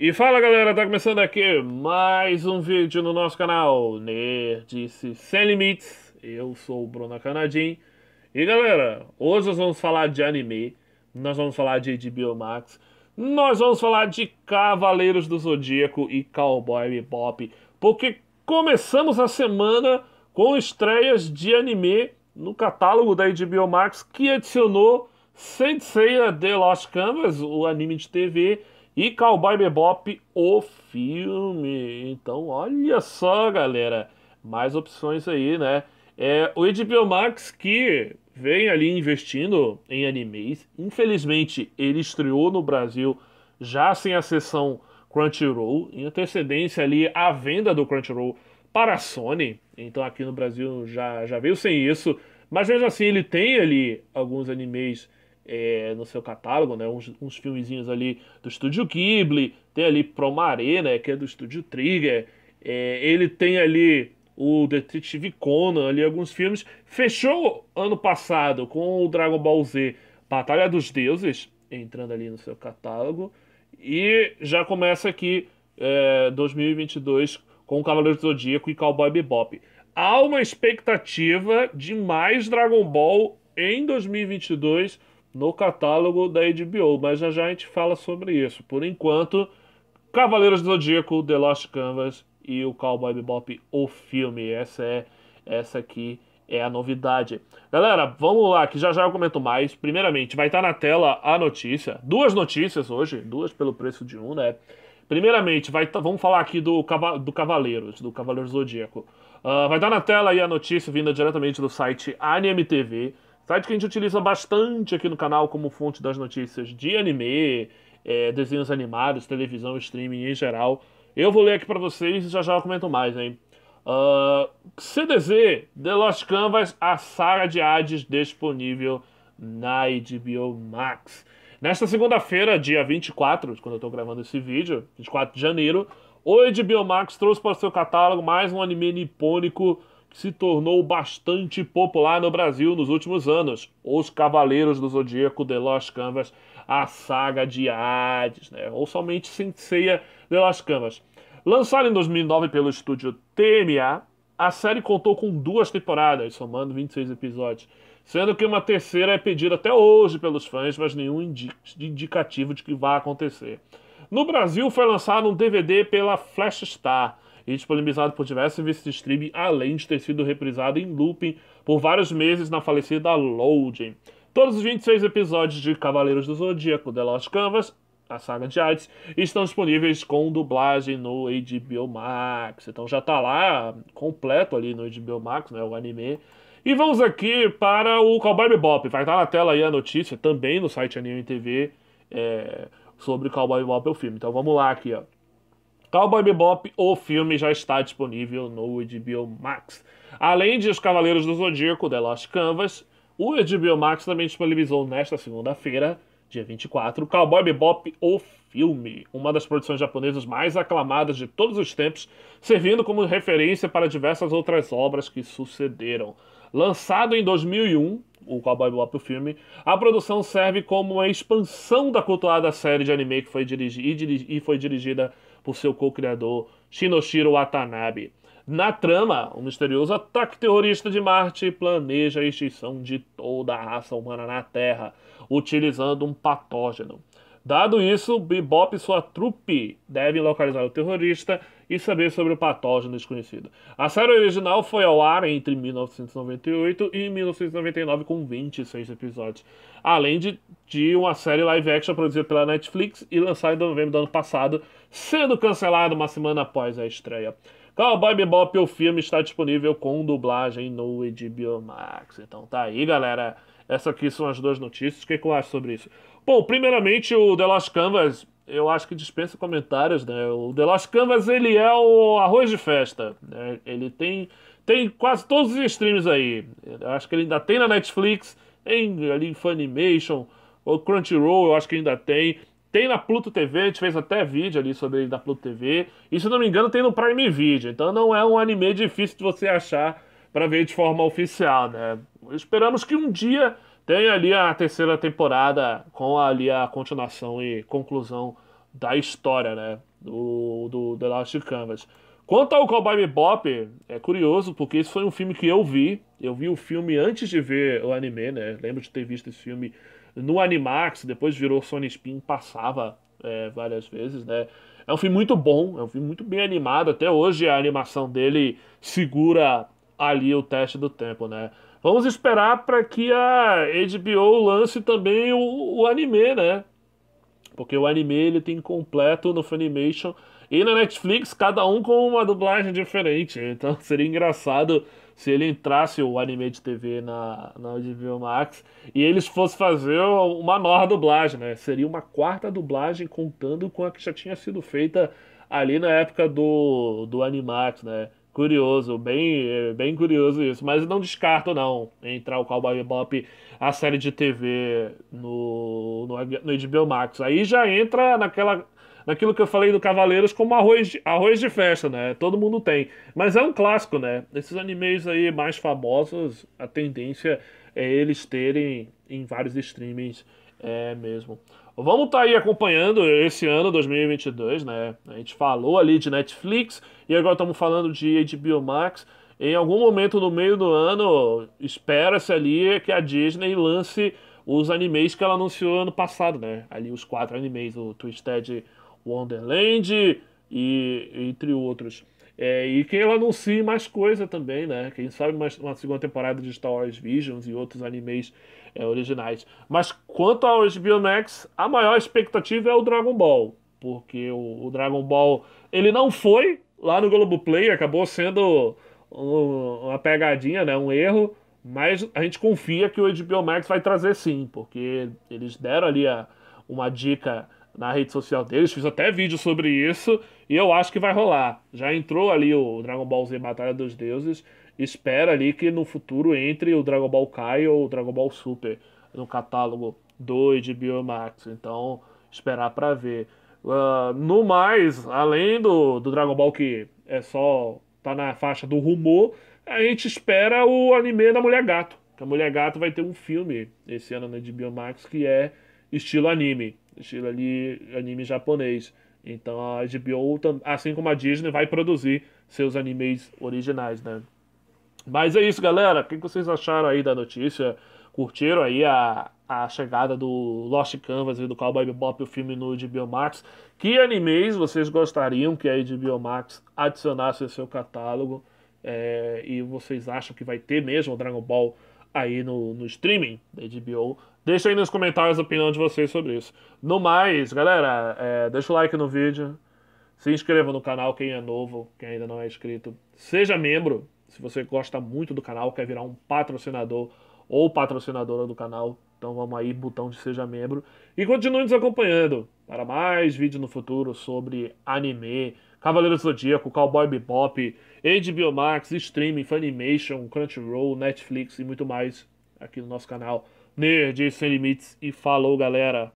E fala galera, tá começando aqui mais um vídeo no nosso canal Nerdice Sem Limites. Eu sou o Bruno Canadim. E galera, hoje nós vamos falar de anime, nós vamos falar de HBO Max, nós vamos falar de Cavaleiros do Zodíaco e Cowboy Bebop, porque começamos a semana com estreias de anime no catálogo da HBO Max que adicionou Saint Seiya The Lost Canvas, o anime de TV, e Cowboy Bebop, o filme. Então, olha só, galera. Mais opções aí, né? É, o HBO Max que vem ali investindo em animes. Infelizmente, ele estreou no Brasil já sem a sessão Crunchyroll, em antecedência ali à venda do Crunchyroll para a Sony. Então aqui no Brasil já, já veio sem isso. Mas mesmo assim, ele tem ali alguns animes é, no seu catálogo, né? Uns, uns filmezinhos ali do estúdio Ghibli, tem ali Promare, né? Que é do estúdio Trigger. É, ele tem ali o Detective Conan, ali alguns filmes. Fechou ano passado com o Dragon Ball Z Batalha dos Deuses, entrando ali no seu catálogo. E já começa aqui é, 2022 com Cavaleiro do Zodíaco e Cowboy Bebop. Há uma expectativa de mais Dragon Ball em 2022 no catálogo da HBO, mas já já a gente fala sobre isso. Por enquanto, Cavaleiros do Zodíaco, The Lost Canvas e o Cowboy Bebop, o filme. Essa é essa aqui é a novidade. Galera, vamos lá, que já já eu comento mais. Primeiramente, vai estar na tela a notícia. Duas notícias hoje, duas pelo preço de um, né? Primeiramente, vai tá, vamos falar aqui do, do Cavaleiros, do Cavaleiros Zodíaco. Uh, vai estar na tela aí a notícia vinda diretamente do site Anime TV. Site que a gente utiliza bastante aqui no canal como fonte das notícias de anime, é, desenhos animados, televisão, streaming em geral. Eu vou ler aqui para vocês e já já eu comento mais, hein? Uh, ah, CDZ, The Lost Canvas, a saga de Hades disponível na HBO Max. Nesta segunda-feira, dia 24, quando eu estou gravando esse vídeo, 24 de janeiro, o HBO Max trouxe para o seu catálogo mais um anime nipônico se tornou bastante popular no Brasil nos últimos anos, Os Cavaleiros do Zodíaco de Los Canvas, a saga de Hades, né? ou somente Senseia de Los Canvas. Lançada em 2009 pelo estúdio TMA, a série contou com duas temporadas, somando 26 episódios, sendo que uma terceira é pedida até hoje pelos fãs, mas nenhum indicativo de que vai acontecer. No Brasil foi lançado um DVD pela Flash Star, e disponibilizado por diversos serviços de streaming, além de ter sido reprisado em looping por vários meses na falecida Loading. Todos os 26 episódios de Cavaleiros do Zodíaco, The Lost Canvas, a saga de Hades, estão disponíveis com dublagem no HBO Max. Então já está lá completo ali no HBO Max, né, o anime. E vamos aqui para o Cowboy Bebop. Vai estar na tela aí a notícia também no site Anime TV é, sobre Cowboy Bebop, é o filme. Então vamos lá aqui, ó. Cowboy Bebop, o filme já está disponível no HBO Max. Além de Os Cavaleiros do Zodíaco, The Lost Canvas, o HBO Max também disponibilizou nesta segunda-feira, dia 24, Cowboy Bebop, o filme, uma das produções japonesas mais aclamadas de todos os tempos, servindo como referência para diversas outras obras que sucederam. Lançado em 2001, o Cowboy Bebop, o filme, a produção serve como uma expansão da cultuada série de anime que foi e, dirigi e foi dirigida por seu co-criador Shinoshiro Watanabe. Na trama, um misterioso ataque terrorista de Marte planeja a extinção de toda a raça humana na Terra, utilizando um patógeno. Dado isso, Bebop e sua trupe devem localizar o terrorista e saber sobre o patógeno desconhecido. A série original foi ao ar entre 1998 e 1999 com 26 episódios, além de, de uma série live action produzida pela Netflix e lançada em novembro do ano passado, sendo cancelada uma semana após a estreia. Cowboy Bebop, o filme, está disponível com dublagem no HBO Max. Então tá aí, galera. Essas aqui são as duas notícias. O que, é que eu acho sobre isso? Bom, primeiramente, o The Lost Canvas eu acho que dispensa comentários, né? O The Lost Canvas, ele é o arroz de festa, né? Ele tem, tem quase todos os streams aí. Eu acho que ele ainda tem na Netflix, em, ali em Funimation, ou Crunchyroll eu acho que ainda tem. Tem na Pluto TV, a gente fez até vídeo ali sobre ele da Pluto TV. E se não me engano, tem no Prime Video. Então não é um anime difícil de você achar para ver de forma oficial, né? Esperamos que um dia tem ali a terceira temporada com ali a continuação e conclusão da história, né? Do, do The Last Canvas. Quanto ao Cowboy Bebop, é curioso, porque esse foi um filme que eu vi. Eu vi o filme antes de ver o anime, né? Lembro de ter visto esse filme no Animax, depois virou Sony Spin, passava é, várias vezes, né? É um filme muito bom, é um filme muito bem animado. Até hoje a animação dele segura ali o teste do tempo, né? Vamos esperar para que a HBO lance também o, o, anime, né? Porque o anime ele tem completo no Funimation e na Netflix, cada um com uma dublagem diferente. Então seria engraçado se ele entrasse o anime de TV na, na HBO Max e eles fossem fazer uma nova dublagem, né? Seria uma quarta dublagem contando com a que já tinha sido feita ali na época do, do Animax, né? Curioso, bem, é, bem curioso isso. Mas não descarto, não, entrar o Cowboy Bebop, a série de TV, no, no, no HBO Max. Aí já entra naquela, naquilo que eu falei do Cavaleiros como arroz de, arroz de festa, né? Todo mundo tem. Mas é um clássico, né? Esses animes aí mais famosos, a tendência é eles terem em vários streamings é mesmo. Vamos estar tá aí acompanhando esse ano 2022, né? A gente falou ali de Netflix e agora estamos falando de HBO Max. Em algum momento no meio do ano, espera-se ali que a Disney lance os animes que ela anunciou ano passado, né? Ali os quatro animes, o Twisted Wonderland e entre outros. É, e que ela anuncie mais coisa também, né? Quem sabe mais uma segunda temporada de Star Wars Visions e outros animes é, originais. Mas quanto ao HBO Max, a maior expectativa é o Dragon Ball. Porque o, o Dragon Ball, ele não foi lá no Globoplay, acabou sendo um, uma pegadinha, né, um erro. Mas a gente confia que o HBO Max vai trazer sim, porque eles deram ali a, uma dica na rede social deles, fiz até vídeo sobre isso, e eu acho que vai rolar. Já entrou ali o Dragon Ball Z Batalha dos Deuses, espera ali que no futuro entre o Dragon Ball Kai ou o Dragon Ball Super no catálogo do HBO Max. Então, esperar para ver. Uh, no mais, além do, do Dragon Ball que é só tá na faixa do rumor, a gente espera o anime da Mulher Gato. Que a Mulher Gato vai ter um filme esse ano na né, HBO Max que é estilo anime, estilo ali anime japonês. Então a HBO, assim como a Disney, vai produzir seus animes originais, né? Mas é isso, galera. O que vocês acharam aí da notícia? Curtiram aí a, a chegada do Lost Canvas e do Cowboy Bebop, o filme no de Biomax? Que animes vocês gostariam que a Biomax adicionasse ao seu catálogo? É, e vocês acham que vai ter mesmo o Dragon Ball aí no, no streaming da HBO? Deixa aí nos comentários a opinião de vocês sobre isso. No mais, galera, é, deixa o like no vídeo. Se inscreva no canal quem é novo, quem ainda não é inscrito. Seja membro se você gosta muito do canal, quer virar um patrocinador ou patrocinadora do canal, então vamos aí, botão de seja membro. E continue nos acompanhando para mais vídeos no futuro sobre anime, Cavaleiro do Zodíaco, Cowboy Bebop, HBO Max, Streaming, Funimation, Crunchyroll, Netflix e muito mais aqui no nosso canal Nerd Sem Limites. E falou, galera!